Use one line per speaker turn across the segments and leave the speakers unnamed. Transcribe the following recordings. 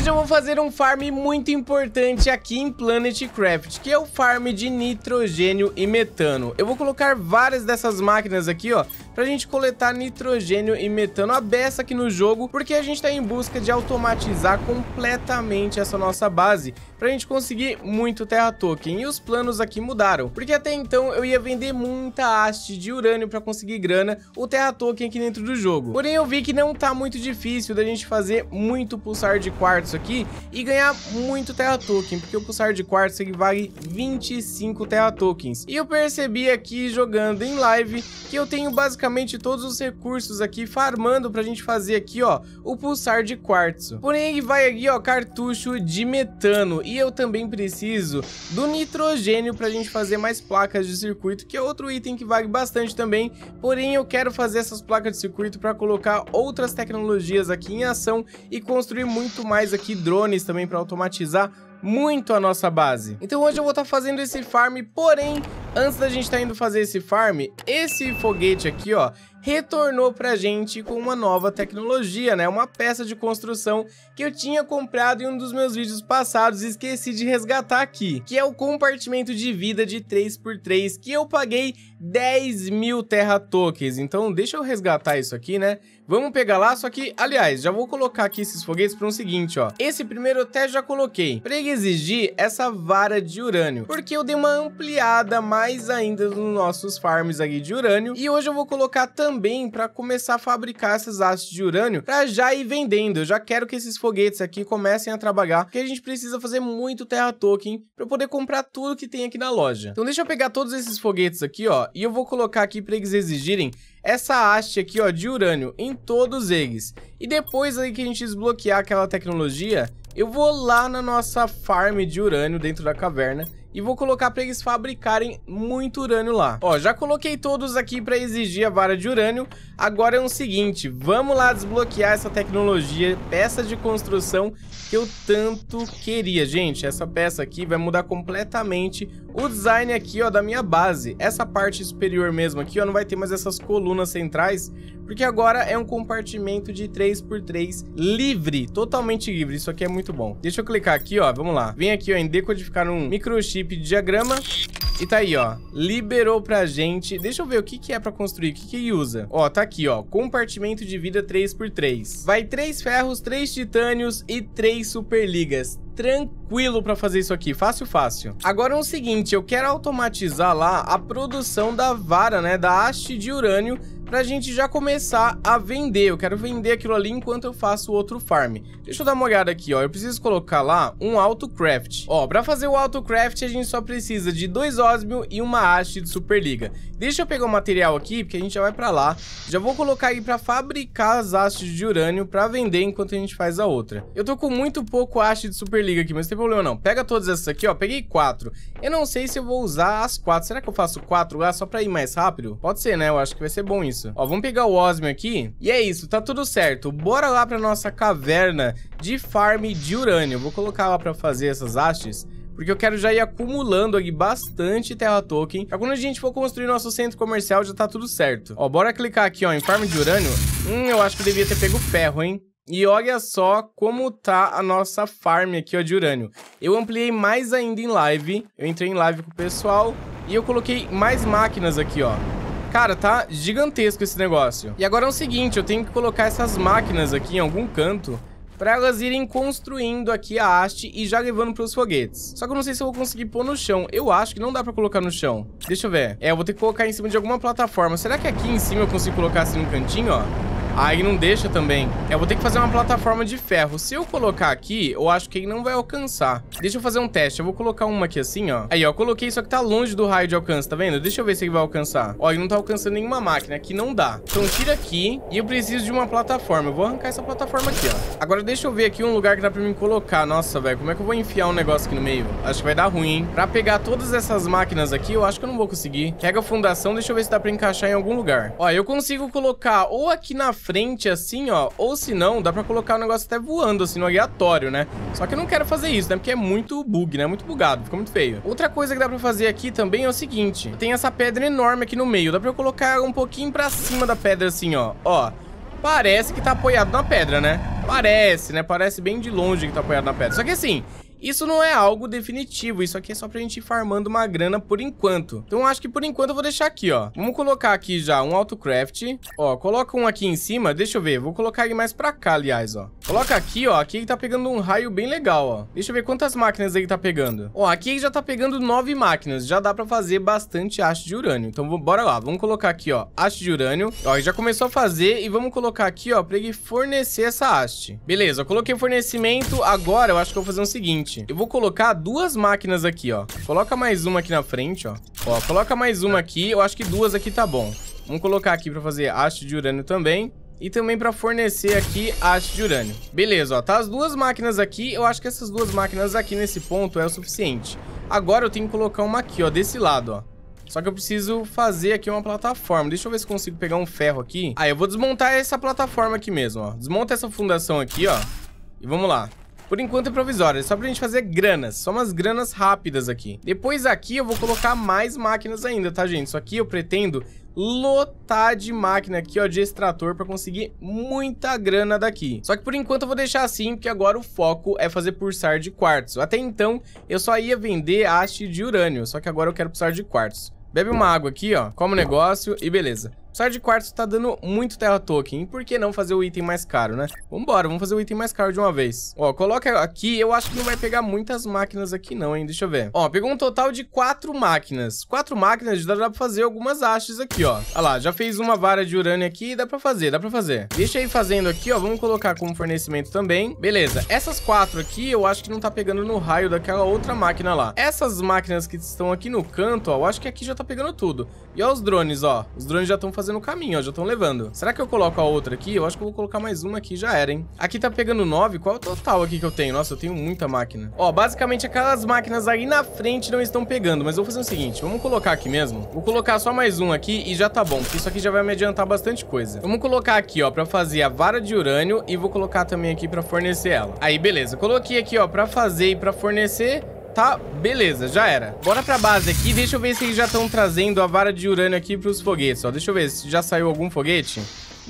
Hoje eu vou fazer um farm muito importante aqui em Planet Craft, que é o farm de nitrogênio e metano. Eu vou colocar várias dessas máquinas aqui, ó, pra gente coletar nitrogênio e metano a beça aqui no jogo, porque a gente tá em busca de automatizar completamente essa nossa base, pra gente conseguir muito Terra Token. E os planos aqui mudaram, porque até então eu ia vender muita haste de urânio pra conseguir grana, o Terra Token aqui dentro do jogo. Porém eu vi que não tá muito difícil da gente fazer muito pulsar de quartzo aqui e ganhar muito Terra Token, porque o pulsar de quartzo ele vale 25 Terra Tokens. E eu percebi aqui jogando em live que eu tenho basicamente basicamente todos os recursos aqui farmando pra gente fazer aqui, ó, o pulsar de quartzo. Porém, vai aqui, ó, cartucho de metano. E eu também preciso do nitrogênio pra gente fazer mais placas de circuito, que é outro item que vale bastante também. Porém, eu quero fazer essas placas de circuito pra colocar outras tecnologias aqui em ação e construir muito mais aqui drones também pra automatizar muito a nossa base. Então hoje eu vou estar tá fazendo esse farm, porém, antes da gente estar tá indo fazer esse farm, esse foguete aqui, ó, retornou pra gente com uma nova tecnologia, né? Uma peça de construção que eu tinha comprado em um dos meus vídeos passados e esqueci de resgatar aqui, que é o compartimento de vida de 3x3, que eu paguei 10 mil Terra Tokens. Então, deixa eu resgatar isso aqui, né? Vamos pegar lá, só que, aliás, já vou colocar aqui esses foguetes para um seguinte, ó. Esse primeiro até já coloquei. Para exigir essa vara de urânio, porque eu dei uma ampliada mais ainda nos nossos farms aqui de urânio. E hoje eu vou colocar também também para começar a fabricar essas hastes de urânio para já ir vendendo. Eu já quero que esses foguetes aqui comecem a trabalhar, porque a gente precisa fazer muito Terra Token para poder comprar tudo que tem aqui na loja. Então deixa eu pegar todos esses foguetes aqui, ó, e eu vou colocar aqui para eles exigirem essa haste aqui, ó, de urânio em todos eles. E depois aí que a gente desbloquear aquela tecnologia, eu vou lá na nossa farm de urânio dentro da caverna e vou colocar para eles fabricarem muito urânio lá. Ó, já coloquei todos aqui para exigir a vara de urânio. Agora é o seguinte, vamos lá desbloquear essa tecnologia, peça de construção que eu tanto queria. Gente, essa peça aqui vai mudar completamente o design aqui, ó, da minha base. Essa parte superior mesmo aqui, ó, não vai ter mais essas colunas centrais, porque agora é um compartimento de 3x3 livre, totalmente livre. Isso aqui é muito bom. Deixa eu clicar aqui, ó, vamos lá. Vem aqui, ó, em decodificar um microchip chip de diagrama. E tá aí, ó, liberou pra gente. Deixa eu ver o que, que é pra construir, o que que usa. Ó, tá aqui, ó, compartimento de vida 3x3. Vai 3 ferros, 3 titânios e 3 superligas tranquilo para fazer isso aqui, fácil, fácil. Agora é o seguinte, eu quero automatizar lá a produção da vara, né, da haste de urânio pra gente já começar a vender. Eu quero vender aquilo ali enquanto eu faço outro farm. Deixa eu dar uma olhada aqui, ó. Eu preciso colocar lá um autocraft. Ó, pra fazer o autocraft, a gente só precisa de dois osmio e uma haste de superliga. Deixa eu pegar o material aqui, porque a gente já vai pra lá. Já vou colocar aí pra fabricar as hastes de urânio pra vender enquanto a gente faz a outra. Eu tô com muito pouco haste de superliga aqui, mas não tem problema não. Pega todas essas aqui, ó. Peguei quatro. Eu não sei se eu vou usar as quatro. Será que eu faço quatro lá só pra ir mais rápido? Pode ser, né? Eu acho que vai ser bom isso isso. Ó, vamos pegar o osmio aqui. E é isso, tá tudo certo. Bora lá pra nossa caverna de farm de urânio. Vou colocar lá pra fazer essas hastes porque eu quero já ir acumulando aqui bastante terra token, pra quando a gente for construir nosso centro comercial já tá tudo certo. Ó, bora clicar aqui, ó, em farm de urânio. Hum, eu acho que eu devia ter pego ferro, hein? E olha só como tá a nossa farm aqui, ó, de urânio. Eu ampliei mais ainda em live, eu entrei em live com o pessoal e eu coloquei mais máquinas aqui, ó. Cara, tá gigantesco esse negócio. E agora é o seguinte, eu tenho que colocar essas máquinas aqui em algum canto para elas irem construindo aqui a haste e já levando para os foguetes. Só que eu não sei se eu vou conseguir pôr no chão. Eu acho que não dá para colocar no chão. Deixa eu ver. É, eu vou ter que colocar em cima de alguma plataforma. Será que aqui em cima eu consigo colocar assim no cantinho, ó? Aí não deixa também. Eu vou ter que fazer uma plataforma de ferro. Se eu colocar aqui, eu acho que ele não vai alcançar. Deixa eu fazer um teste. Eu vou colocar uma aqui assim, ó. Aí, ó, coloquei, só que tá longe do raio de alcance, tá vendo? Deixa eu ver se ele vai alcançar. Ó, ele não tá alcançando nenhuma máquina. Aqui não dá. Então tira aqui e eu preciso de uma plataforma. Eu vou arrancar essa plataforma aqui, ó. Agora deixa eu ver aqui um lugar que dá pra mim colocar. Nossa, velho, como é que eu vou enfiar um negócio aqui no meio? Acho que vai dar ruim, hein? Pra pegar todas essas máquinas aqui, eu acho que eu não vou conseguir. Pega a fundação, deixa eu ver se dá pra encaixar em algum lugar. Ó, eu consigo colocar ou aqui na frente assim, ó. Ou se não, dá pra colocar o negócio até voando, assim, no aleatório, né? Só que eu não quero fazer isso, né? Porque é muito bug, né? Muito bugado, fica muito feio. Outra coisa que dá pra fazer aqui também é o seguinte. Tem essa pedra enorme aqui no meio. Dá pra eu colocar um pouquinho pra cima da pedra assim, ó. Ó. Parece que tá apoiado na pedra, né? Parece, né? Parece bem de longe que tá apoiado na pedra. Só que assim, isso não é algo definitivo, isso aqui é só pra gente ir farmando uma grana por enquanto. Então acho que por enquanto eu vou deixar aqui, ó. Vamos colocar aqui já um autocraft. Ó, coloca um aqui em cima, deixa eu ver. Vou colocar ele mais pra cá, aliás, ó. Coloca aqui, ó. Aqui ele tá pegando um raio bem legal, ó. Deixa eu ver quantas máquinas ele tá pegando. Ó, aqui ele já tá pegando nove máquinas. Já dá pra fazer bastante haste de urânio. Então bora lá, vamos colocar aqui, ó, haste de urânio. Ó, ele já começou a fazer e vamos colocar aqui, ó, pra ele fornecer essa haste. Beleza, eu coloquei fornecimento. Agora eu acho que eu vou fazer o um seguinte seguinte, eu vou colocar duas máquinas aqui, ó. Coloca mais uma aqui na frente, ó. Ó, coloca mais uma aqui, eu acho que duas aqui tá bom. Vamos colocar aqui pra fazer haste de urânio também. E também pra fornecer aqui haste de urânio. Beleza, ó, tá as duas máquinas aqui. Eu acho que essas duas máquinas aqui nesse ponto é o suficiente. Agora eu tenho que colocar uma aqui, ó, desse lado, ó. Só que eu preciso fazer aqui uma plataforma. Deixa eu ver se consigo pegar um ferro aqui. Aí ah, eu vou desmontar essa plataforma aqui mesmo, ó. Desmonta essa fundação aqui, ó. E vamos lá. Por enquanto é provisório, é só pra gente fazer granas. Só umas granas rápidas aqui. Depois aqui eu vou colocar mais máquinas ainda, tá, gente? Isso aqui eu pretendo lotar de máquina aqui, ó, de extrator pra conseguir muita grana daqui. Só que por enquanto eu vou deixar assim, porque agora o foco é fazer pulsar de quartos. Até então, eu só ia vender haste de urânio, só que agora eu quero pulsar de quartos. Bebe uma água aqui, ó, como negócio e beleza. Sar de quartzo tá dando muito terra token. por que não fazer o item mais caro, né? Vambora, vamos fazer o item mais caro de uma vez. Ó, coloca aqui. Eu acho que não vai pegar muitas máquinas aqui não, hein? Deixa eu ver. Ó, pegou um total de quatro máquinas. Quatro máquinas dá pra fazer algumas hastes aqui, ó. Olha lá, já fez uma vara de urânio aqui. Dá pra fazer, dá pra fazer. Deixa aí fazendo aqui, ó. Vamos colocar como fornecimento também. Beleza. Essas quatro aqui eu acho que não tá pegando no raio daquela outra máquina lá. Essas máquinas que estão aqui no canto, ó. Eu acho que aqui já tá pegando tudo. E ó os drones, ó. Os drones já estão fazendo fazendo o caminho, ó. Já estão levando. Será que eu coloco a outra aqui? Eu acho que eu vou colocar mais uma aqui. Já era, hein? Aqui tá pegando nove. Qual é o total aqui que eu tenho? Nossa, eu tenho muita máquina. Ó, basicamente aquelas máquinas aí na frente não estão pegando. Mas eu vou fazer o seguinte. Vamos colocar aqui mesmo. Vou colocar só mais um aqui e já tá bom. Porque isso aqui já vai me adiantar bastante coisa. Vamos colocar aqui, ó, pra fazer a vara de urânio. E vou colocar também aqui pra fornecer ela. Aí, beleza. Coloquei aqui, ó, pra fazer e pra fornecer. Tá, beleza, já era. Bora pra base aqui. Deixa eu ver se eles já estão trazendo a vara de urânio aqui pros foguetes, ó. Deixa eu ver se já saiu algum foguete.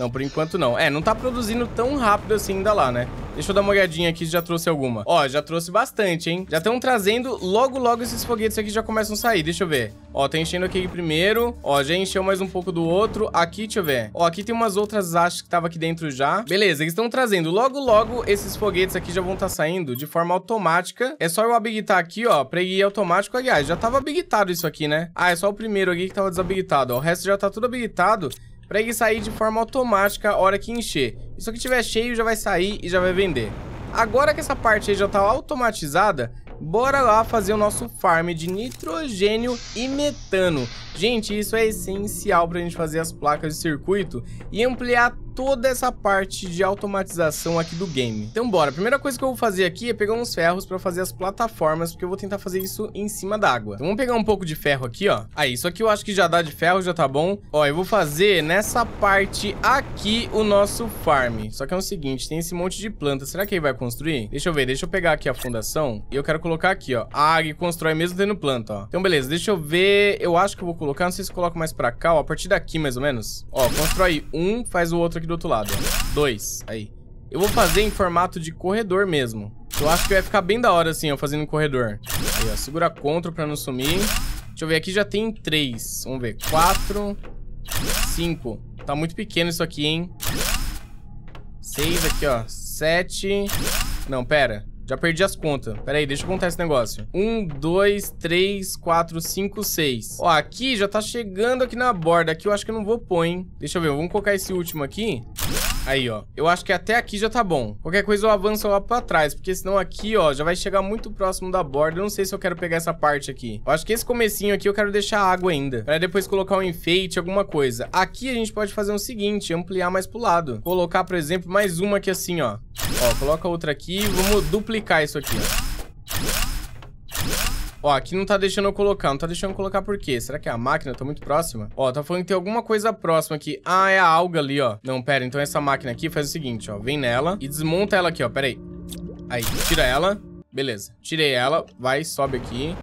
Não, por enquanto não. É, não tá produzindo tão rápido assim ainda lá, né? Deixa eu dar uma olhadinha aqui se já trouxe alguma. Ó, já trouxe bastante, hein? Já estão trazendo logo, logo esses foguetes aqui já começam a sair. Deixa eu ver. Ó, tá enchendo aqui primeiro. Ó, já encheu mais um pouco do outro. Aqui, deixa eu ver. Ó, aqui tem umas outras achas que tava aqui dentro já. Beleza, eles estão trazendo. Logo, logo, esses foguetes aqui já vão estar tá saindo de forma automática. É só eu habilitar aqui, ó, pra ir automático. Aliás, já tava habilitado isso aqui, né? Ah, é só o primeiro aqui que tava desabilitado, ó. O resto já tá tudo habilitado. Para ele sair de forma automática a hora que encher. Isso que tiver cheio já vai sair e já vai vender. Agora que essa parte aí já tá automatizada, bora lá fazer o nosso farm de nitrogênio e metano. Gente, isso é essencial para a gente fazer as placas de circuito e ampliar toda essa parte de automatização aqui do game. Então bora, a primeira coisa que eu vou fazer aqui é pegar uns ferros para fazer as plataformas, porque eu vou tentar fazer isso em cima d'água. Então vamos pegar um pouco de ferro aqui, ó. Aí, ah, isso aqui eu acho que já dá de ferro, já tá bom. Ó, eu vou fazer nessa parte aqui o nosso farm. Só que é o seguinte, tem esse monte de planta. Será que ele vai construir? Deixa eu ver, deixa eu pegar aqui a fundação e eu quero colocar aqui, ó. Ah, e constrói mesmo tendo planta, ó. Então beleza, deixa eu ver, eu acho que eu vou colocar colocar, não sei se coloco mais pra cá, ó, a partir daqui mais ou menos. Ó, constrói um, faz o outro aqui do outro lado, Dois, aí. Eu vou fazer em formato de corredor mesmo. Eu acho que vai ficar bem da hora assim, ó, fazendo um corredor. Aí, ó, segura Ctrl pra não sumir. Deixa eu ver, aqui já tem três. Vamos ver, quatro, cinco. Tá muito pequeno isso aqui, hein? Seis aqui, ó, sete... Não, pera. Já perdi as contas. Pera aí, deixa eu contar esse negócio. Um, dois, três, quatro, cinco, seis. Ó, aqui já tá chegando aqui na borda. Aqui eu acho que eu não vou pôr, hein? Deixa eu ver, vamos colocar esse último aqui. Aí, ó. Eu acho que até aqui já tá bom. Qualquer coisa eu avanço lá pra trás, porque senão aqui, ó, já vai chegar muito próximo da borda. Eu não sei se eu quero pegar essa parte aqui. Eu acho que esse comecinho aqui eu quero deixar água ainda, pra depois colocar um enfeite, alguma coisa. Aqui a gente pode fazer o um seguinte, ampliar mais pro lado. Colocar, por exemplo, mais uma aqui assim, ó. Ó, coloca outra aqui. Vamos duplicar isso aqui, ó. Ó, aqui não tá deixando eu colocar. Não tá deixando eu colocar por quê? Será que é a máquina? Tá muito próxima? Ó, tá falando que tem alguma coisa próxima aqui. Ah, é a alga ali, ó. Não, pera. Então essa máquina aqui faz o seguinte, ó. Vem nela e desmonta ela aqui, ó. Pera aí. Aí, tira ela. Beleza. Tirei ela. Vai, sobe aqui.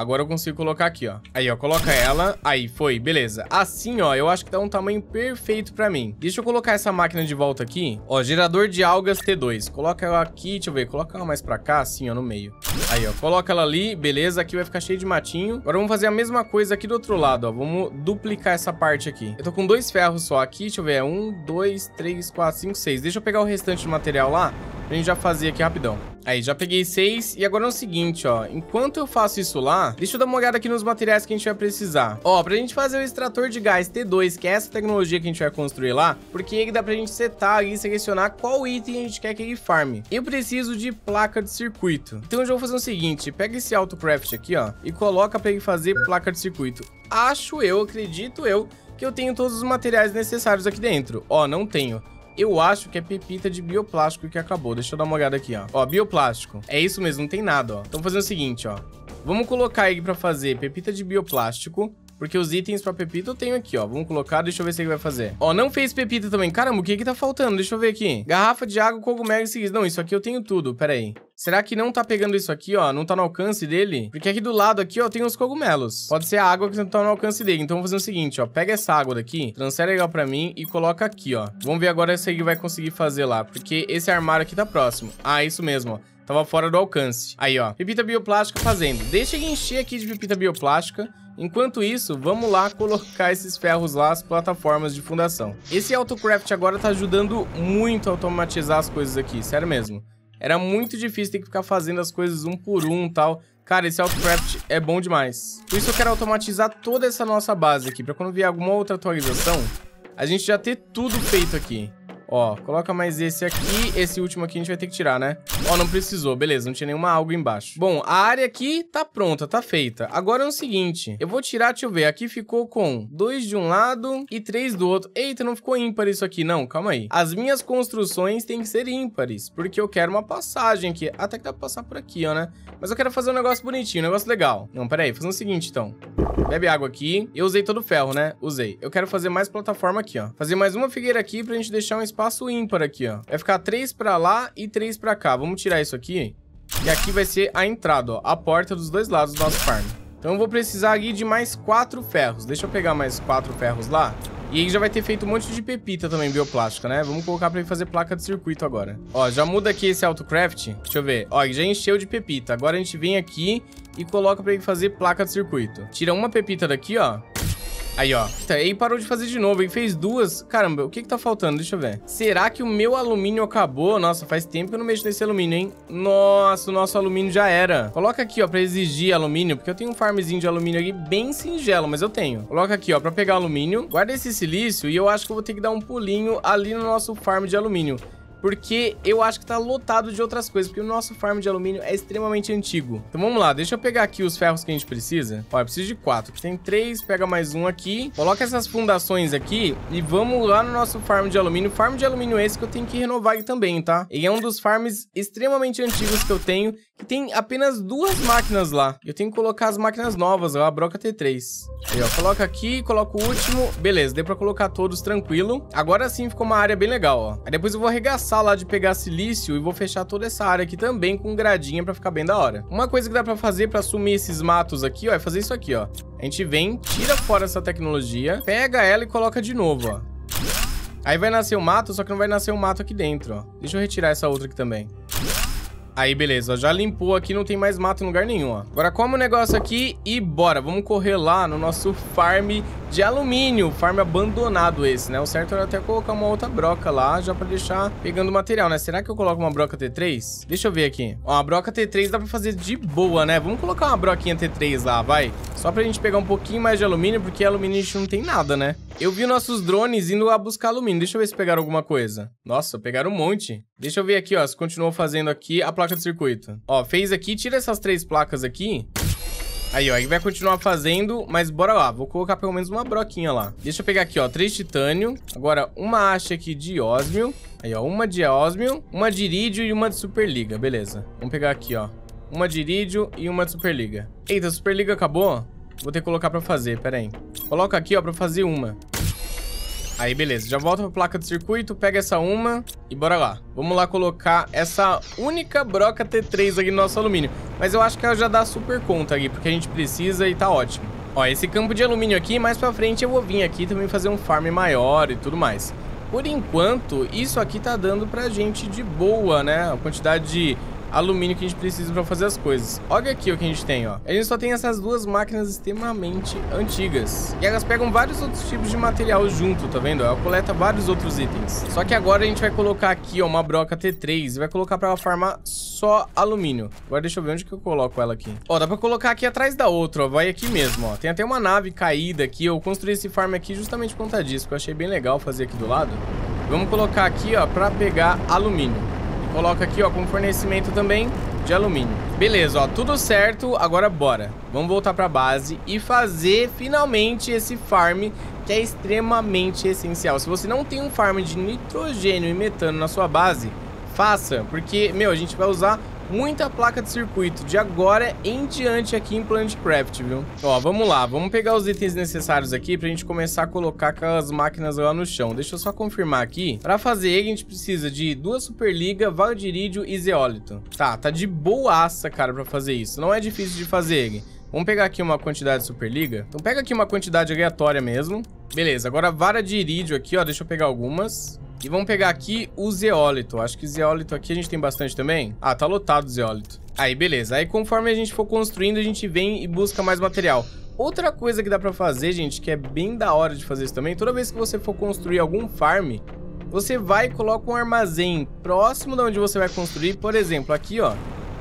Agora eu consigo colocar aqui, ó. Aí, ó, coloca ela. Aí, foi, beleza. Assim, ó, eu acho que dá um tamanho perfeito pra mim. Deixa eu colocar essa máquina de volta aqui. Ó, gerador de algas T2. Coloca ela aqui, deixa eu ver. Coloca ela mais pra cá, assim, ó, no meio. Aí, ó, coloca ela ali, beleza. Aqui vai ficar cheio de matinho. Agora vamos fazer a mesma coisa aqui do outro lado, ó. Vamos duplicar essa parte aqui. Eu tô com dois ferros só aqui, deixa eu ver. É um, dois, três, quatro, cinco, seis. Deixa eu pegar o restante do material lá Pra gente já fazer aqui rapidão. Aí, já peguei seis. E agora é o seguinte, ó. Enquanto eu faço isso lá, deixa eu dar uma olhada aqui nos materiais que a gente vai precisar. Ó, pra gente fazer o extrator de gás T2, que é essa tecnologia que a gente vai construir lá, porque ele dá pra gente setar e selecionar qual item a gente quer que ele farme. Eu preciso de placa de circuito. Então eu já vou fazer o seguinte, pega esse autocraft aqui, ó, e coloca pra ele fazer placa de circuito. Acho eu, acredito eu, que eu tenho todos os materiais necessários aqui dentro. Ó, não tenho. Eu acho que é pepita de bioplástico que acabou. Deixa eu dar uma olhada aqui, ó. Ó, bioplástico. É isso mesmo, não tem nada, ó. Então, fazendo o seguinte, ó. Vamos colocar ele pra fazer pepita de bioplástico. Porque os itens pra pepita eu tenho aqui, ó. Vamos colocar, deixa eu ver se ele vai fazer. Ó, não fez pepita também. Caramba, o que que tá faltando? Deixa eu ver aqui. Garrafa de água, cogumelo e seguinte. Não, isso aqui eu tenho tudo, pera aí. Será que não tá pegando isso aqui, ó? Não tá no alcance dele? Porque aqui do lado aqui, ó, tem os cogumelos. Pode ser a água que não tá no alcance dele. Então, vou fazer o seguinte, ó. Pega essa água daqui, transfere legal pra mim e coloca aqui, ó. Vamos ver agora se ele vai conseguir fazer lá. Porque esse armário aqui tá próximo. Ah, isso mesmo, ó. Tava fora do alcance. Aí, ó. Pepita bioplástica fazendo. Deixa eu encher aqui de pepita bioplástica. Enquanto isso, vamos lá colocar esses ferros lá, as plataformas de fundação. Esse autocraft agora tá ajudando muito a automatizar as coisas aqui, sério mesmo. Era muito difícil ter que ficar fazendo as coisas um por um e tal. Cara, esse autocraft é bom demais. Por isso eu quero automatizar toda essa nossa base aqui, pra quando vier alguma outra atualização, a gente já ter tudo feito aqui. Ó, coloca mais esse aqui. Esse último aqui a gente vai ter que tirar, né? Ó, não precisou. Beleza, não tinha nenhuma algo embaixo. Bom, a área aqui tá pronta, tá feita. Agora é o seguinte. Eu vou tirar, deixa eu ver. Aqui ficou com dois de um lado e três do outro. Eita, não ficou ímpar isso aqui. Não, calma aí. As minhas construções têm que ser ímpares, porque eu quero uma passagem aqui. Até que dá pra passar por aqui, ó, né? Mas eu quero fazer um negócio bonitinho, um negócio legal. Não, pera aí. Fazendo o seguinte, então. Bebe água aqui. Eu usei todo o ferro, né? Usei. Eu quero fazer mais plataforma aqui, ó. Fazer mais uma figueira aqui pra gente deixar um espaço espaço ímpar aqui, ó. Vai ficar três pra lá e três pra cá. Vamos tirar isso aqui. E aqui vai ser a entrada, ó. A porta dos dois lados do nosso farm. Então eu vou precisar aqui de mais quatro ferros. Deixa eu pegar mais quatro ferros lá. E aí já vai ter feito um monte de pepita também bioplástica, né? Vamos colocar pra ele fazer placa de circuito agora. Ó, já muda aqui esse autocraft. Deixa eu ver. Ó, já encheu de pepita. Agora a gente vem aqui e coloca pra ele fazer placa de circuito. Tira uma pepita daqui, ó. Aí, ó. Então, aí parou de fazer de novo, hein? Fez duas. Caramba, o que que tá faltando? Deixa eu ver. Será que o meu alumínio acabou? Nossa, faz tempo que eu não mexo nesse alumínio, hein? Nossa, o nosso alumínio já era. Coloca aqui, ó, pra exigir alumínio, porque eu tenho um farmzinho de alumínio aqui bem singelo, mas eu tenho. Coloca aqui, ó, pra pegar alumínio. Guarda esse silício e eu acho que eu vou ter que dar um pulinho ali no nosso farm de alumínio porque eu acho que tá lotado de outras coisas, porque o nosso farm de alumínio é extremamente antigo. Então vamos lá, deixa eu pegar aqui os ferros que a gente precisa. Ó, eu preciso de quatro, tem três, pega mais um aqui, coloca essas fundações aqui e vamos lá no nosso farm de alumínio. Farm de alumínio é esse que eu tenho que renovar aqui também, tá? Ele é um dos farms extremamente antigos que eu tenho, que tem apenas duas máquinas lá. Eu tenho que colocar as máquinas novas, ó, a broca T3. Aí, ó, coloca aqui, coloca o último, beleza, deu pra colocar todos tranquilo. Agora sim ficou uma área bem legal, ó. Aí depois eu vou arregaçar passar lá de pegar silício e vou fechar toda essa área aqui também com gradinha pra ficar bem da hora. Uma coisa que dá pra fazer pra sumir esses matos aqui, ó, é fazer isso aqui, ó. A gente vem, tira fora essa tecnologia, pega ela e coloca de novo, ó. Aí vai nascer o um mato, só que não vai nascer um mato aqui dentro, ó. Deixa eu retirar essa outra aqui também. Aí, beleza, já limpou aqui, não tem mais mato em lugar nenhum, ó. Agora come o negócio aqui e bora. Vamos correr lá no nosso farm de alumínio. Farm abandonado esse, né? O certo era até colocar uma outra broca lá, já pra deixar pegando material, né? Será que eu coloco uma broca T3? Deixa eu ver aqui. Ó, a broca T3 dá pra fazer de boa, né? Vamos colocar uma broquinha T3 lá, vai. Só pra gente pegar um pouquinho mais de alumínio, porque alumínio a gente não tem nada, né? Eu vi nossos drones indo lá buscar alumínio. Deixa eu ver se pegaram alguma coisa. Nossa, pegaram um monte. Deixa eu ver aqui, ó, se continuou fazendo aqui a placa placa de circuito. Ó, fez aqui, tira essas três placas aqui. Aí, ó, aí vai continuar fazendo, mas bora lá. Vou colocar pelo menos uma broquinha lá. Deixa eu pegar aqui, ó, três titânio. Agora, uma haste aqui de ósmio. Aí, ó, uma de ósmio, uma de irídio e uma de superliga, beleza. Vamos pegar aqui, ó, uma de irídio e uma de superliga. Eita, a superliga acabou? Vou ter que colocar pra fazer, pera aí. Coloca aqui, ó, pra fazer uma. Aí, beleza. Já volta pra placa do circuito, pega essa uma e bora lá. Vamos lá colocar essa única broca T3 aqui no nosso alumínio. Mas eu acho que ela já dá super conta aqui, porque a gente precisa e tá ótimo. Ó, esse campo de alumínio aqui, mais pra frente eu vou vir aqui também fazer um farm maior e tudo mais. Por enquanto, isso aqui tá dando pra gente de boa, né? A quantidade de alumínio que a gente precisa para fazer as coisas. Olha aqui o que a gente tem, ó. A gente só tem essas duas máquinas extremamente antigas. E elas pegam vários outros tipos de material junto, tá vendo? Ela coleta vários outros itens. Só que agora a gente vai colocar aqui, ó, uma broca T3 e vai colocar para ela farmar só alumínio. Agora deixa eu ver onde que eu coloco ela aqui. Ó, dá para colocar aqui atrás da outra, ó. Vai aqui mesmo, ó. Tem até uma nave caída aqui. Eu construí esse farm aqui justamente por conta disso, que eu achei bem legal fazer aqui do lado. Vamos colocar aqui, ó, para pegar alumínio. Coloca aqui, ó, como fornecimento também de alumínio. Beleza, ó, tudo certo. Agora bora. Vamos voltar pra base e fazer finalmente esse farm que é extremamente essencial. Se você não tem um farm de nitrogênio e metano na sua base, faça, porque, meu, a gente vai usar muita placa de circuito de agora em diante aqui em Planet Craft, viu? Ó, vamos lá, vamos pegar os itens necessários aqui pra gente começar a colocar aquelas máquinas lá no chão. Deixa eu só confirmar aqui. Pra fazer ele, a gente precisa de duas Superliga, Valdirídeo e Zeólito. Tá, tá de boaça, cara, pra fazer isso. Não é difícil de fazer ele. Vamos pegar aqui uma quantidade de Superliga. Então pega aqui uma quantidade aleatória mesmo. Beleza, agora vara de irídio aqui, ó. Deixa eu pegar algumas. E vamos pegar aqui o zeólito. Acho que zeólito aqui a gente tem bastante também. Ah, tá lotado o zeólito. Aí, beleza. Aí, conforme a gente for construindo, a gente vem e busca mais material. Outra coisa que dá pra fazer, gente, que é bem da hora de fazer isso também, toda vez que você for construir algum farm, você vai e coloca um armazém próximo de onde você vai construir. Por exemplo, aqui, ó,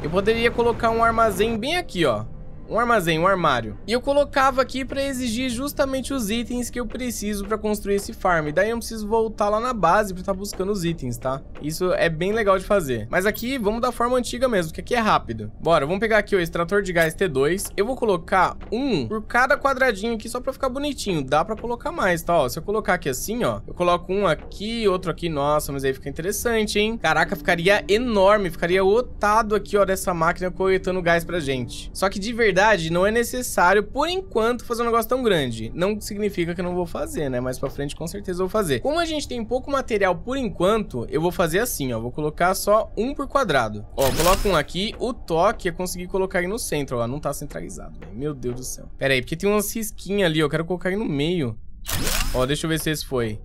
eu poderia colocar um armazém bem aqui, ó um armazém, um armário. E eu colocava aqui para exigir justamente os itens que eu preciso para construir esse farm. Daí eu preciso voltar lá na base para estar tá buscando os itens, tá? Isso é bem legal de fazer. Mas aqui, vamos da forma antiga mesmo, que aqui é rápido. Bora, vamos pegar aqui o extrator de gás T2. Eu vou colocar um por cada quadradinho aqui só para ficar bonitinho. Dá para colocar mais, tá? Ó, se eu colocar aqui assim, ó, eu coloco um aqui, outro aqui. Nossa, mas aí fica interessante, hein? Caraca, ficaria enorme, ficaria lotado aqui, ó, dessa máquina coletando gás pra gente. Só que de verdade verdade, não é necessário, por enquanto, fazer um negócio tão grande. Não significa que eu não vou fazer, né? Mais pra frente, com certeza, eu vou fazer. Como a gente tem pouco material por enquanto, eu vou fazer assim, ó. Vou colocar só um por quadrado. Ó, coloco um aqui. O toque é conseguir colocar aí no centro, ó. Não tá centralizado, véio. Meu Deus do céu. Pera aí, porque tem umas risquinhas ali, ó. Eu quero colocar aí no meio. Ó, deixa eu ver se esse foi.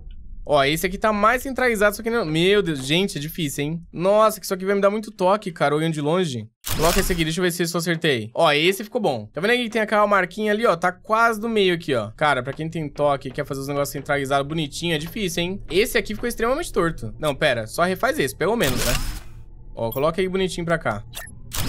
Ó, esse aqui tá mais centralizado, só que não... Meu Deus, gente, é difícil, hein? Nossa, que isso aqui vai me dar muito toque, cara, olhando de longe. Coloca esse aqui, deixa eu ver se eu acertei. Ó, esse ficou bom. Tá vendo aqui que tem aquela marquinha ali, ó? Tá quase do meio aqui, ó. Cara, pra quem tem toque e quer fazer os negócios centralizados bonitinho, é difícil, hein? Esse aqui ficou extremamente torto. Não, pera, só refaz esse, pelo menos, né? Ó, coloca aí bonitinho pra cá.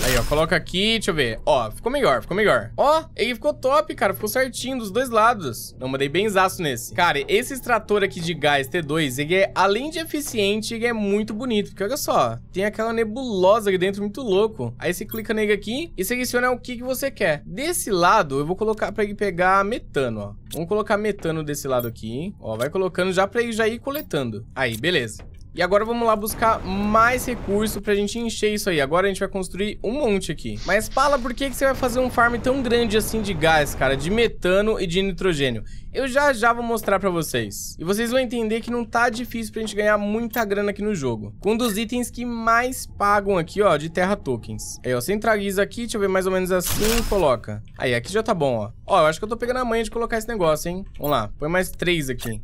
Aí, ó, coloca aqui, deixa eu ver. Ó, ficou melhor, ficou melhor. Ó, ele ficou top, cara, ficou certinho dos dois lados. Não, mandei bem zaço nesse. Cara, esse extrator aqui de gás T2, ele é, além de eficiente, ele é muito bonito, porque olha só, tem aquela nebulosa aqui dentro muito louco. Aí você clica nele aqui e seleciona o que, que você quer. Desse lado, eu vou colocar pra ele pegar metano, ó. Vamos colocar metano desse lado aqui. Ó, vai colocando já pra ele já ir coletando. Aí, beleza. E agora vamos lá buscar mais recurso pra gente encher isso aí. Agora a gente vai construir um monte aqui. Mas fala por que, que você vai fazer um farm tão grande assim de gás, cara, de metano e de nitrogênio. Eu já já vou mostrar pra vocês. E vocês vão entender que não tá difícil pra gente ganhar muita grana aqui no jogo. Com um dos itens que mais pagam aqui, ó, de terra tokens. Aí, ó, centraliza aqui, deixa eu ver mais ou menos assim e coloca. Aí, aqui já tá bom, ó. Ó, eu acho que eu tô pegando a manha de colocar esse negócio, hein. Vamos lá, põe mais três aqui.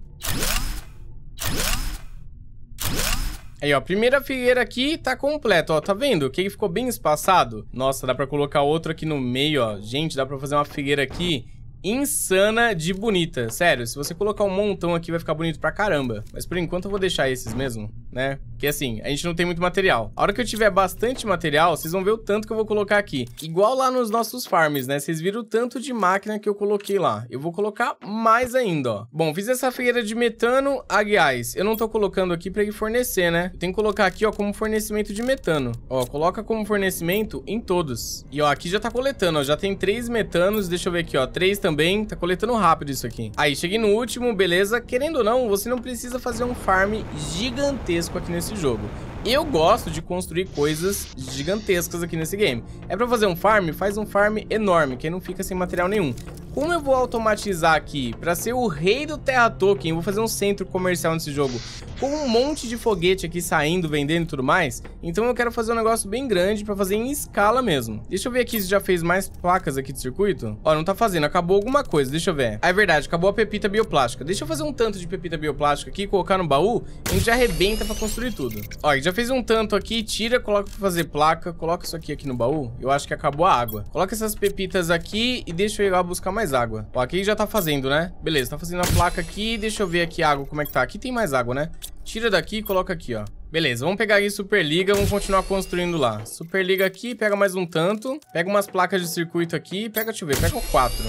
Aí, ó, a primeira figueira aqui tá completa, ó, tá vendo? Que ficou bem espaçado. Nossa, dá pra colocar outro aqui no meio, ó. Gente, dá pra fazer uma figueira aqui insana de bonita. Sério, se você colocar um montão aqui vai ficar bonito pra caramba. Mas por enquanto eu vou deixar esses mesmo, né? Porque assim, a gente não tem muito material. A hora que eu tiver bastante material, vocês vão ver o tanto que eu vou colocar aqui. Igual lá nos nossos farms, né? Vocês viram o tanto de máquina que eu coloquei lá. Eu vou colocar mais ainda, ó. Bom, fiz essa feira de metano, gás. eu não tô colocando aqui pra ele fornecer, né? Eu tenho que colocar aqui, ó, como fornecimento de metano. Ó, coloca como fornecimento em todos. E ó, aqui já tá coletando, ó. Já tem três metanos, deixa eu ver aqui, ó. Três também também. Tá coletando rápido isso aqui. Aí, cheguei no último, beleza. Querendo ou não, você não precisa fazer um farm gigantesco aqui nesse jogo. Eu gosto de construir coisas gigantescas aqui nesse game. É pra fazer um farm? Faz um farm enorme, que aí não fica sem material nenhum. Como eu vou automatizar aqui? Pra ser o rei do Terra Token, eu vou fazer um centro comercial nesse jogo com um monte de foguete aqui saindo, vendendo e tudo mais. Então eu quero fazer um negócio bem grande pra fazer em escala mesmo. Deixa eu ver aqui se já fez mais placas aqui de circuito. Ó, não tá fazendo. Acabou alguma coisa. Deixa eu ver. Ah, é verdade. Acabou a pepita bioplástica. Deixa eu fazer um tanto de pepita bioplástica aqui, colocar no baú. A gente já arrebenta pra construir tudo. Ó, já já fez um tanto aqui, tira, coloca pra fazer placa, coloca isso aqui aqui no baú. Eu acho que acabou a água. Coloca essas pepitas aqui e deixa eu ir lá buscar mais água. Ó, aqui já tá fazendo, né? Beleza, tá fazendo a placa aqui, deixa eu ver aqui a água, como é que tá. Aqui tem mais água, né? Tira daqui e coloca aqui, ó. Beleza, vamos pegar aqui Superliga, vamos continuar construindo lá. Superliga aqui, pega mais um tanto, pega umas placas de circuito aqui, pega, deixa eu ver, pega o 4.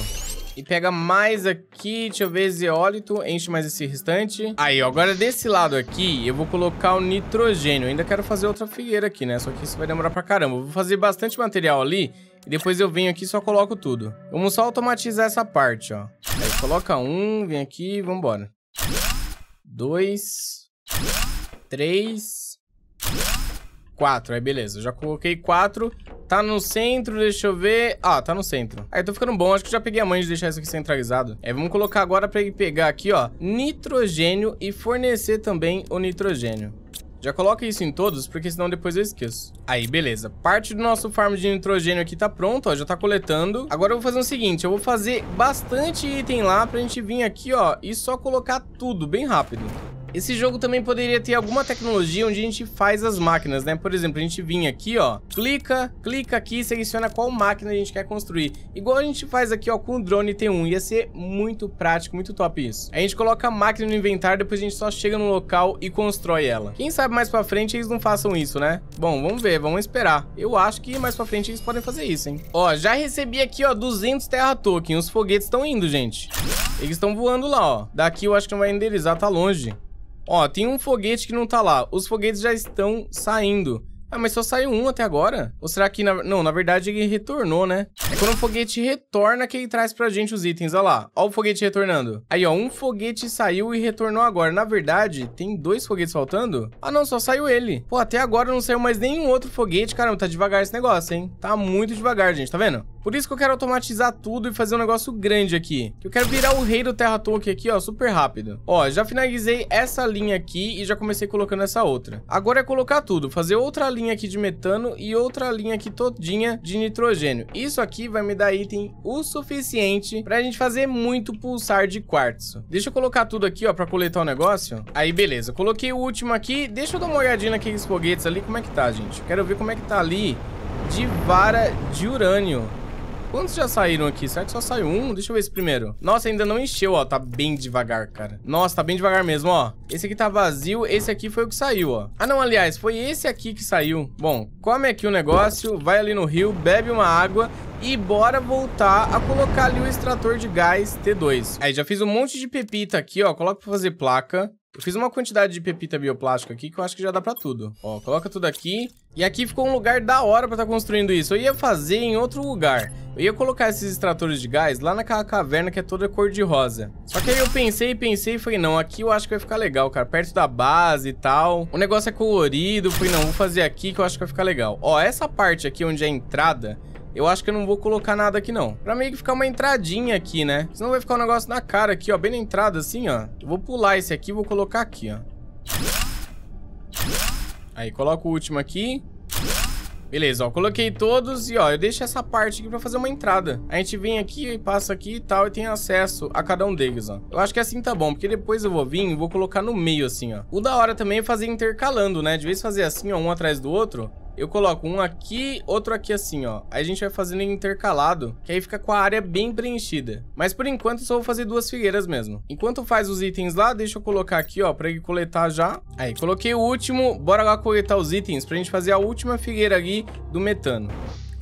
E pega mais aqui, deixa eu ver, zeólito, enche mais esse restante. Aí, ó, agora desse lado aqui, eu vou colocar o nitrogênio. Eu ainda quero fazer outra figueira aqui, né? Só que isso vai demorar pra caramba. vou fazer bastante material ali e depois eu venho aqui e só coloco tudo. Vamos só automatizar essa parte, ó. Aí coloca um, vem aqui e vambora. Dois. Três. Quatro, aí beleza. já coloquei quatro. Tá no centro, deixa eu ver. Ah, tá no centro. Aí tô ficando bom, acho que já peguei a mãe de deixar isso aqui centralizado. É, vamos colocar agora pra ele pegar aqui, ó, nitrogênio e fornecer também o nitrogênio. Já coloca isso em todos, porque senão depois eu esqueço. Aí, beleza. Parte do nosso farm de nitrogênio aqui tá pronto, ó. Já tá coletando. Agora eu vou fazer o seguinte. Eu vou fazer bastante item lá pra gente vir aqui, ó. E só colocar tudo bem rápido. Esse jogo também poderia ter alguma tecnologia onde a gente faz as máquinas, né? Por exemplo, a gente vinha aqui, ó, clica, clica aqui e seleciona qual máquina a gente quer construir. Igual a gente faz aqui, ó, com o drone T1. Ia ser muito prático, muito top isso. A gente coloca a máquina no inventário, depois a gente só chega no local e constrói ela. Quem sabe mais pra frente eles não façam isso, né? Bom, vamos ver, vamos esperar. Eu acho que mais pra frente eles podem fazer isso, hein? Ó, já recebi aqui, ó, 200 terra token. Os foguetes estão indo, gente. Eles estão voando lá, ó. Daqui eu acho que não vai endereçar, tá longe. Ó, tem um foguete que não tá lá. Os foguetes já estão saindo. Ah, mas só saiu um até agora? Ou será que... Na... Não, na verdade ele retornou, né? É quando o foguete retorna que ele traz pra gente os itens, olha lá. Ó o foguete retornando. Aí, ó, um foguete saiu e retornou agora. Na verdade, tem dois foguetes faltando? Ah, não, só saiu ele. Pô, até agora não saiu mais nenhum outro foguete. Caramba, tá devagar esse negócio, hein? Tá muito devagar, gente, tá vendo? Por isso que eu quero automatizar tudo e fazer um negócio grande aqui. Que eu quero virar o rei do Terra Tolkien aqui, ó, super rápido. Ó, já finalizei essa linha aqui e já comecei colocando essa outra. Agora é colocar tudo, fazer outra linha aqui de metano e outra linha aqui todinha de nitrogênio. Isso aqui vai me dar item o suficiente pra gente fazer muito pulsar de quartzo. Deixa eu colocar tudo aqui, ó, pra coletar o negócio. Aí, beleza. Coloquei o último aqui. Deixa eu dar uma olhadinha naqueles foguetes ali. Como é que tá, gente? Quero ver como é que tá ali de vara de urânio. Quantos já saíram aqui? Será que só saiu um? Deixa eu ver esse primeiro. Nossa, ainda não encheu, ó. Tá bem devagar, cara. Nossa, tá bem devagar mesmo, ó. Esse aqui tá vazio. Esse aqui foi o que saiu, ó. Ah, não, aliás, foi esse aqui que saiu. Bom, come aqui o um negócio, vai ali no rio, bebe uma água e bora voltar a colocar ali o extrator de gás T2. Aí já fiz um monte de pepita aqui, ó. Coloca pra fazer placa. Eu fiz uma quantidade de pepita bioplástica aqui que eu acho que já dá pra tudo. Ó, coloca tudo aqui. E aqui ficou um lugar da hora pra estar tá construindo isso. Eu ia fazer em outro lugar. Eu ia colocar esses extratores de gás lá naquela caverna que é toda cor de rosa. Só que aí eu pensei, pensei e falei, não, aqui eu acho que vai ficar legal, cara. Perto da base e tal. O negócio é colorido. fui falei, não, vou fazer aqui que eu acho que vai ficar legal. Ó, essa parte aqui onde é a entrada... Eu acho que eu não vou colocar nada aqui, não. Pra meio que ficar uma entradinha aqui, né? Senão vai ficar um negócio na cara aqui, ó. Bem na entrada, assim, ó. Eu vou pular esse aqui e vou colocar aqui, ó. Aí, coloco o último aqui. Beleza, ó, coloquei todos e, ó, eu deixo essa parte aqui pra fazer uma entrada. A gente vem aqui, e passa aqui e tal e tem acesso a cada um deles, ó. Eu acho que assim tá bom, porque depois eu vou vir e vou colocar no meio, assim, ó. O da hora também é fazer intercalando, né? De vez fazer assim, ó, um atrás do outro, eu coloco um aqui, outro aqui assim, ó. Aí a gente vai fazendo intercalado, que aí fica com a área bem preenchida. Mas por enquanto só vou fazer duas figueiras mesmo. Enquanto faz os itens lá, deixa eu colocar aqui, ó, pra ele coletar já. Aí, coloquei o último, bora lá coletar os itens pra gente fazer a última figueira aqui do metano.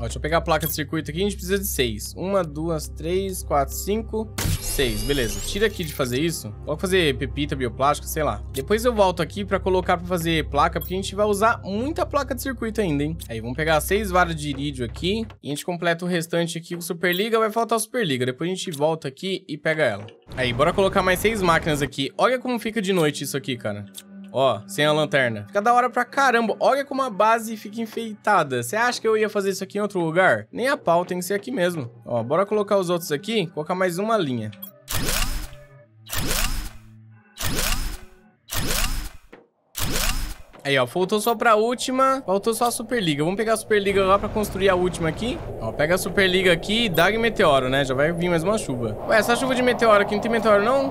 Ó, deixa eu pegar a placa de circuito aqui, a gente precisa de seis. Uma, duas, três, quatro, cinco, seis. Beleza, tira aqui de fazer isso. Pode fazer pepita, bioplástica, sei lá. Depois eu volto aqui pra colocar pra fazer placa, porque a gente vai usar muita placa de circuito ainda, hein? Aí, vamos pegar seis varas de irídio aqui e a gente completa o restante aqui com Superliga. Vai faltar o Superliga. Depois a gente volta aqui e pega ela. Aí, bora colocar mais seis máquinas aqui. Olha como fica de noite isso aqui, cara. Ó, sem a lanterna. Fica da hora pra caramba. Olha como a base fica enfeitada. Você acha que eu ia fazer isso aqui em outro lugar? Nem a pau, tem que ser aqui mesmo. Ó, bora colocar os outros aqui, colocar mais uma linha. Aí, ó, faltou só pra última, faltou só a Superliga. Vamos pegar a Superliga lá pra construir a última aqui. Ó, pega a Superliga aqui e Dag Meteoro, né? Já vai vir mais uma chuva. Ué, essa chuva de meteoro aqui não tem meteoro, não?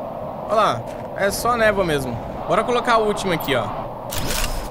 Olha lá, é só névoa mesmo. Bora colocar a última aqui, ó.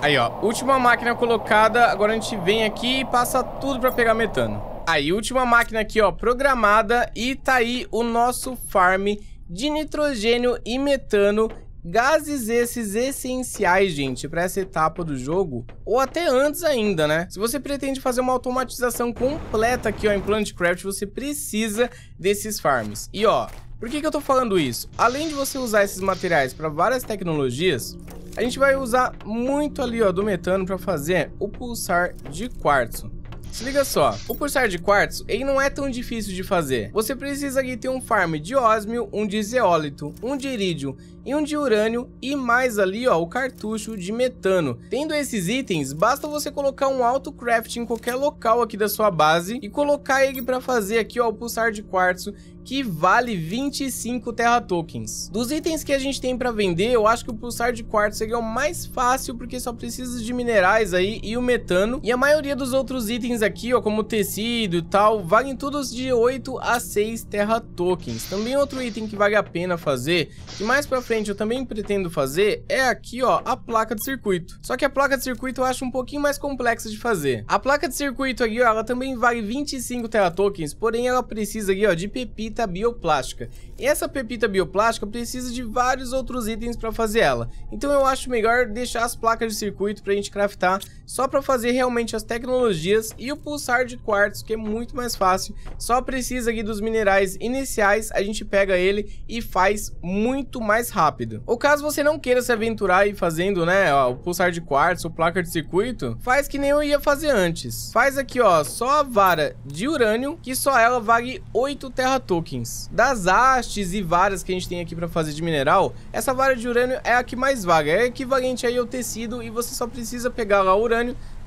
Aí, ó. Última máquina colocada. Agora a gente vem aqui e passa tudo pra pegar metano. Aí, última máquina aqui, ó, programada. E tá aí o nosso farm de nitrogênio e metano gases esses essenciais, gente, para essa etapa do jogo, ou até antes ainda, né? Se você pretende fazer uma automatização completa aqui ó, em Craft, você precisa desses farms. E ó, por que, que eu tô falando isso? Além de você usar esses materiais para várias tecnologias, a gente vai usar muito ali ó, do metano para fazer o pulsar de quartzo. Se liga só, o pulsar de quartzo, ele não é tão difícil de fazer. Você precisa aqui ter um farm de ósmio, um de zeólito, um de irídio e um de urânio e mais ali ó, o cartucho de metano. Tendo esses itens, basta você colocar um auto craft em qualquer local aqui da sua base e colocar ele para fazer aqui ó, o pulsar de quartzo que vale 25 Terra Tokens. Dos itens que a gente tem para vender, eu acho que o pulsar de quartzo é o mais fácil porque só precisa de minerais aí e o metano. E a maioria dos outros itens aqui, ó, como tecido e tal, valem todos de 8 a 6 Terra Tokens. Também outro item que vale a pena fazer, que mais para frente frente eu também pretendo fazer é aqui, ó, a placa de circuito. Só que a placa de circuito eu acho um pouquinho mais complexa de fazer. A placa de circuito aqui, ó, ela também vale 25 teratokens, porém ela precisa aqui, ó, de pepita bioplástica. E essa pepita bioplástica precisa de vários outros itens para fazer ela. Então eu acho melhor deixar as placas de circuito para a gente craftar só para fazer realmente as tecnologias e o pulsar de quartzo, que é muito mais fácil. Só precisa aqui dos minerais iniciais, a gente pega ele e faz muito mais rápido. Ou caso você não queira se aventurar e fazendo, né, ó, o pulsar de quartzo, o placa de circuito, faz que nem eu ia fazer antes. Faz aqui, ó, só a vara de urânio, que só ela vale 8 terra tokens. Das hastes e varas que a gente tem aqui para fazer de mineral, essa vara de urânio é a que mais vaga, é equivalente aí ao tecido e você só precisa pegar lá urânio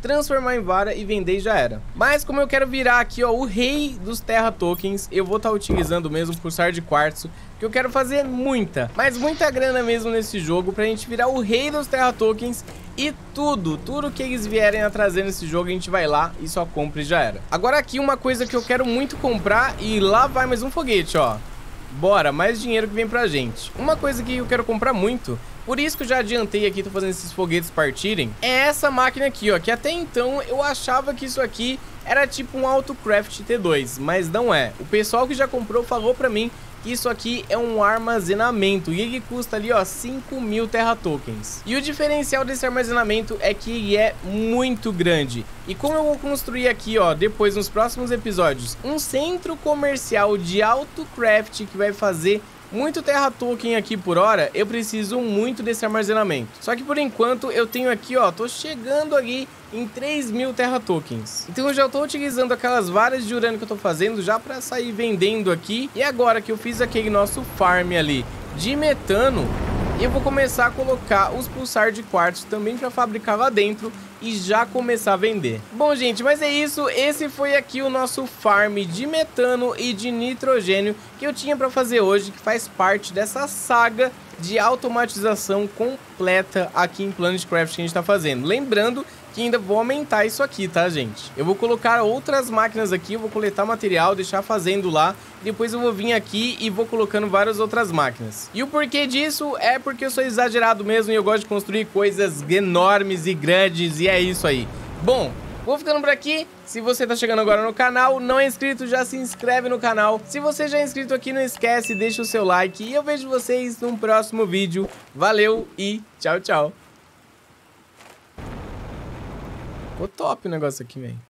transformar em vara e vender já era. Mas como eu quero virar aqui, ó, o rei dos terra tokens, eu vou estar tá utilizando mesmo pulsar de quartzo, que eu quero fazer muita, mas muita grana mesmo nesse jogo pra gente virar o rei dos terra tokens e tudo, tudo que eles vierem a trazer nesse jogo, a gente vai lá e só compra e já era. Agora aqui uma coisa que eu quero muito comprar e lá vai mais um foguete, ó. Bora, mais dinheiro que vem pra gente. Uma coisa que eu quero comprar muito por isso que eu já adiantei aqui, tô fazendo esses foguetes partirem. É essa máquina aqui, ó, que até então eu achava que isso aqui era tipo um AutoCraft T2, mas não é. O pessoal que já comprou falou pra mim que isso aqui é um armazenamento e ele custa ali ó 5 mil Terra Tokens. E o diferencial desse armazenamento é que ele é muito grande. E como eu vou construir aqui ó, depois nos próximos episódios, um centro comercial de AutoCraft que vai fazer muito terra token aqui por hora, eu preciso muito desse armazenamento. Só que por enquanto eu tenho aqui, ó, tô chegando ali em 3 mil terra tokens. Então eu já tô utilizando aquelas várias de urânio que eu tô fazendo já para sair vendendo aqui. E agora que eu fiz aquele nosso farm ali de metano, e eu vou começar a colocar os pulsar de quartos também para fabricar lá dentro e já começar a vender. Bom, gente, mas é isso. Esse foi aqui o nosso farm de metano e de nitrogênio que eu tinha para fazer hoje, que faz parte dessa saga de automatização completa aqui em Planet Craft que a gente está fazendo. Lembrando que ainda vou aumentar isso aqui, tá, gente? Eu vou colocar outras máquinas aqui, eu vou coletar material, deixar fazendo lá, depois eu vou vir aqui e vou colocando várias outras máquinas. E o porquê disso é porque eu sou exagerado mesmo e eu gosto de construir coisas enormes e grandes, e é isso aí. Bom, Vou ficando por aqui. Se você tá chegando agora no canal, não é inscrito, já se inscreve no canal. Se você já é inscrito aqui, não esquece, deixa o seu like. E eu vejo vocês num próximo vídeo. Valeu e tchau, tchau. Ficou top o negócio aqui, velho.